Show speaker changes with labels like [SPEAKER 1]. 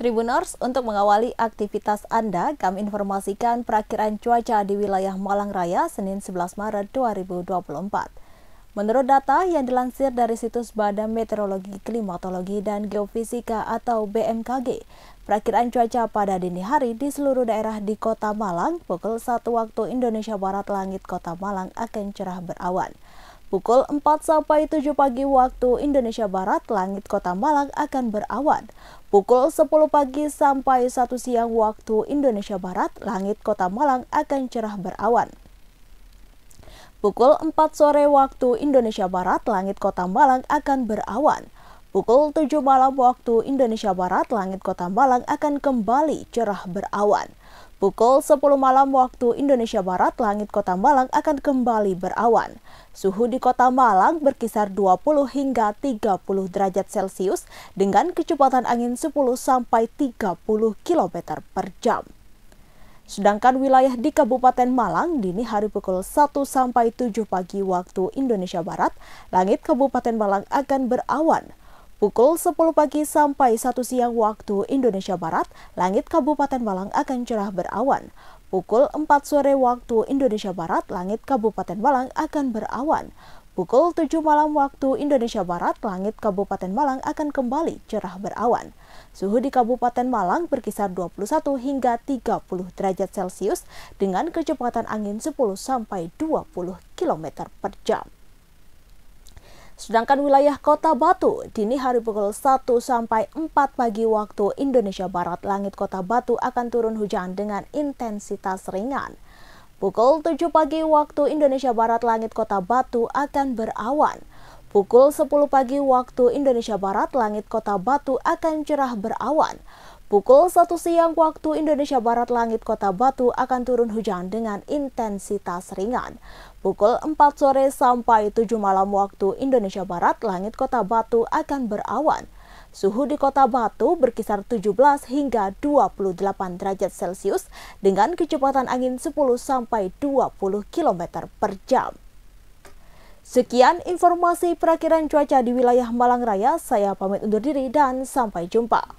[SPEAKER 1] Tribuners, untuk mengawali aktivitas Anda, kami informasikan perakhiran cuaca di wilayah Malang Raya Senin 11 Maret 2024. Menurut data yang dilansir dari situs Badan Meteorologi, Klimatologi, dan Geofisika atau BMKG, perakhiran cuaca pada dini hari di seluruh daerah di Kota Malang pukul 1 waktu Indonesia Barat langit Kota Malang akan cerah berawan. Pukul 4 sampai 7 pagi waktu Indonesia Barat, langit kota Malang akan berawan. Pukul 10 pagi sampai 1 siang waktu Indonesia Barat, langit kota Malang akan cerah berawan. Pukul 4 sore waktu Indonesia Barat, langit kota Malang akan berawan. Pukul 7 malam waktu Indonesia Barat, langit kota Malang akan kembali cerah berawan. Pukul 10 malam waktu Indonesia Barat, langit kota Malang akan kembali berawan. Suhu di kota Malang berkisar 20 hingga 30 derajat Celcius dengan kecepatan angin 10 sampai 30 km per jam. Sedangkan wilayah di Kabupaten Malang dini hari pukul 1 sampai 7 pagi waktu Indonesia Barat, langit Kabupaten Malang akan berawan. Pukul 10 pagi sampai 1 siang waktu Indonesia Barat, langit Kabupaten Malang akan cerah berawan. Pukul 4 sore waktu Indonesia Barat, langit Kabupaten Malang akan berawan. Pukul 7 malam waktu Indonesia Barat, langit Kabupaten Malang akan kembali cerah berawan. Suhu di Kabupaten Malang berkisar 21 hingga 30 derajat Celcius dengan kecepatan angin 10 sampai 20 km per jam. Sedangkan wilayah Kota Batu, dini hari pukul 1 sampai 4 pagi waktu Indonesia Barat, langit Kota Batu akan turun hujan dengan intensitas ringan. Pukul 7 pagi waktu Indonesia Barat, langit Kota Batu akan berawan. Pukul 10 pagi waktu Indonesia Barat, langit Kota Batu akan cerah berawan. Pukul 1 siang waktu Indonesia Barat langit kota Batu akan turun hujan dengan intensitas ringan. Pukul 4 sore sampai 7 malam waktu Indonesia Barat langit kota Batu akan berawan. Suhu di kota Batu berkisar 17 hingga 28 derajat Celcius dengan kecepatan angin 10 sampai 20 km per jam. Sekian informasi perakiran cuaca di wilayah Malang Raya, saya pamit undur diri dan sampai jumpa.